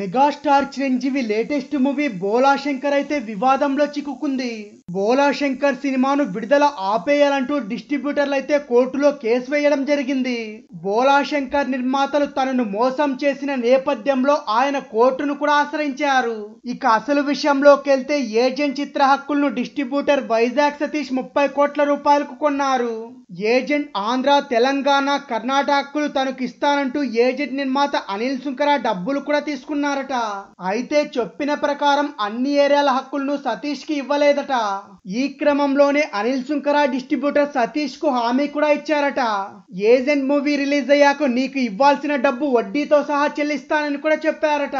megastar Chiranjeevi latest movie Bhola Shankar అయితే వివాదంలో చిక్కుకుంది బోలాశంకర్ సినిమాను విడుదల ఆపేయాలంటూ డిస్ట్రిబ్యూటర్లు అయితే కోర్టులో కేసు వేయడం జరిగింది బోలాశంకర్ నిర్మాతలు తనను మోసం చేసిన నేపథ్యంలో ఆయన కోర్టును కూడా ఆశ్రయించారు ఇక అసలు విషయంలోకి వెళ్తే ఏజెంట్ చిత్ర హక్కులను డిస్ట్రిబ్యూటర్ వైజాగ్ సతీష్ ముప్పై కోట్ల రూపాయలకు కొన్నారు ఏజెంట్ ఆంధ్ర తెలంగాణ కర్ణాటకలు తనకు ఇస్తానంటూ ఏజెంట్ నిర్మాత అనిల్ సుంకరా డబ్బులు కూడా తీసుకున్నారట అయితే చెప్పిన ప్రకారం అన్ని ఏరియాల హక్కులను సతీష్ కి ఇవ్వలేదట ఈ క్రమంలోనే అనిల్ సుంకరా డిస్ట్రిబ్యూటర్ సతీష్ కు హామీ కూడా ఇచ్చారట ఏజెంట్ మూవీ రిలీజ్ అయ్యాక నీకు ఇవ్వాల్సిన డబ్బు వడ్డీతో సహా చెల్లిస్తానని కూడా చెప్పారట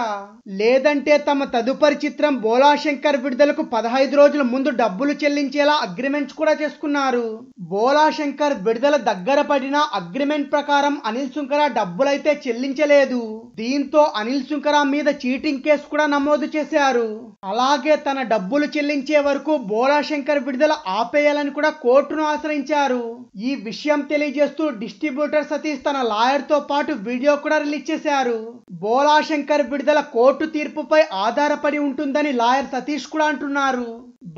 లేదంటే తమ తదుపరి చిత్రం బోలాశంకర్ విడుదలకు పదహైదు రోజుల ముందు డబ్బులు చెల్లించేలా అగ్రిమెంట్స్ కూడా చేసుకున్నారు బోలాశంకర్ శంకర్ విడుదల దగ్గర పడిన అగ్రిమెంట్ ప్రకారం అనిల్ శుంకర డబ్బులైతే చెల్లించలేదు దీంతో అనిల్ శుంకర మీద చీటింగ్ కేసు కూడా నమోదు చేశారు అలాగే తన డబ్బులు చెల్లించే వరకు బోలా శంకర్ విడుదల ఆపేయాలని కూడా కోర్టును ఆశ్రయించారు ఈ విషయం తెలియజేస్తూ డిస్ట్రిబ్యూటర్ సతీష్ తన లాయర్ తో పాటు వీడియో కూడా రిలీజ్ చేశారు బోలాశంకర్ విడుదల కోర్టు తీర్పుపై ఆధారపడి ఉంటుందని లాయర్ సతీష్ కూడా అంటున్నారు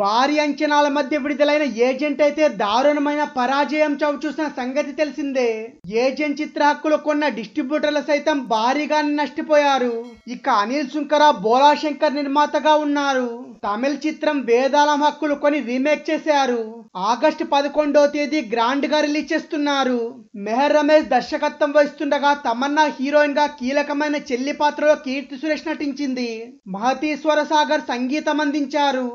భారీ అంచనాల మధ్య విడుదలైన ఏజెంట్ అయితే దారుణమైన పరాజయం చవి చూసిన సంగతి తెలిసిందే ఏజెంట్ చిత్ర హక్కులు కొన్న డిస్ట్రిబ్యూటర్లు సైతం భారీగానే నష్టపోయారు ఇక అనిల్ సుంకరా బోలాశంకర్ నిర్మాతగా ఉన్నారు తమిళ చిత్రం వేదాలం హక్కులు కొని రీమేక్ చేశారు ఆగస్టు పదకొండో తేదీ గ్రాండ్ గా రిలీజ్ చేస్తున్నారు మెహర్ రమేష్ దర్శకత్వం వహిస్తుండగా తమన్నా హీరోయిన్ గా కీలకమైన చెల్లి పాత్రలో కీర్తి సురేష్ నటించింది మహతీశ్వర సాగర్ సంగీతం అందించారు